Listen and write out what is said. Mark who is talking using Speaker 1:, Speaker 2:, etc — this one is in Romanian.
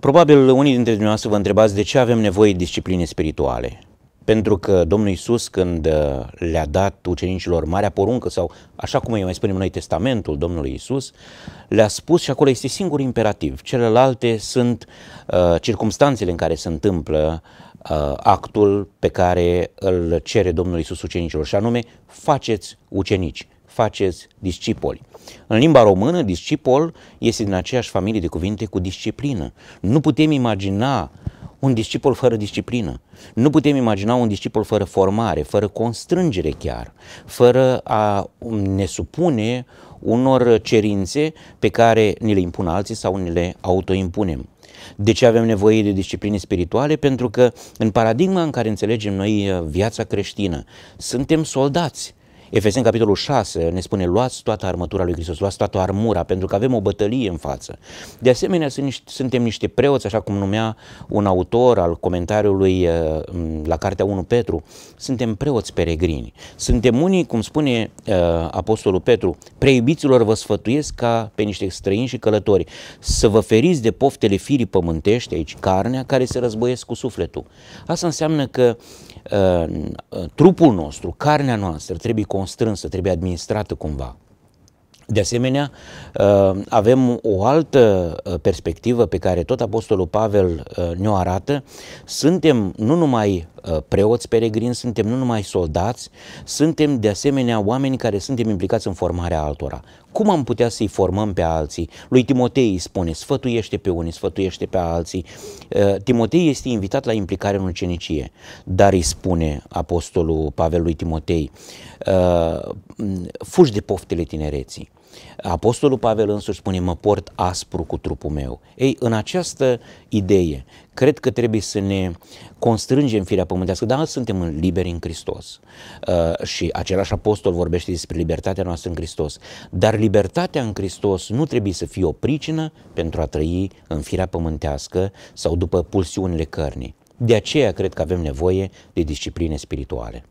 Speaker 1: Probabil unii dintre dumneavoastră vă întrebați de ce avem nevoie de discipline spirituale. Pentru că Domnul Isus, când uh, le-a dat ucenicilor marea poruncă, sau așa cum îi mai spunem noi testamentul Domnului Isus, le-a spus și acolo este singur imperativ. Celelalte sunt uh, circumstanțele în care se întâmplă uh, actul pe care îl cere Domnul Isus ucenicilor, și anume, faceți ucenici faceți discipoli. În limba română, discipol este din aceeași familie de cuvinte cu disciplină. Nu putem imagina un discipol fără disciplină. Nu putem imagina un discipol fără formare, fără constrângere chiar, fără a ne supune unor cerințe pe care ni le impun alții sau ni le autoimpunem. De ce avem nevoie de discipline spirituale? Pentru că în paradigma în care înțelegem noi uh, viața creștină, suntem soldați Efesen capitolul 6, ne spune, luați toată armătura lui Hristos, luați toată armura, pentru că avem o bătălie în față. De asemenea, sunt niște, suntem niște preoți, așa cum numea un autor al comentariului eh, la Cartea 1 Petru, suntem preoți peregrini. Suntem unii, cum spune eh, Apostolul Petru, preibiților vă sfătuiesc ca pe niște străini și călători, să vă feriți de poftele firii pământești, aici carnea, care se războiesc cu sufletul. Asta înseamnă că trupul nostru, carnea noastră trebuie constrânsă, trebuie administrată cumva. De asemenea, uh, avem o altă uh, perspectivă pe care tot Apostolul Pavel uh, ne-o arată. Suntem nu numai Uh, preoți peregrini, suntem nu numai soldați, suntem de asemenea oameni care suntem implicați în formarea altora. Cum am putea să-i formăm pe alții? Lui Timotei îi spune, sfătuiește pe unii, sfătuiește pe alții. Uh, Timotei este invitat la implicare în ucenicie, dar îi spune apostolul Pavel lui Timotei, uh, fugi de poftele tinereții. Apostolul Pavel însuși spune, mă port aspru cu trupul meu. Ei, în această idee, cred că trebuie să ne constrângem firea pământească, dar suntem liberi în Hristos. Uh, și același apostol vorbește despre libertatea noastră în Hristos. Dar libertatea în Hristos nu trebuie să fie o pricină pentru a trăi în firea pământească sau după pulsiunile cărnii. De aceea cred că avem nevoie de discipline spirituale.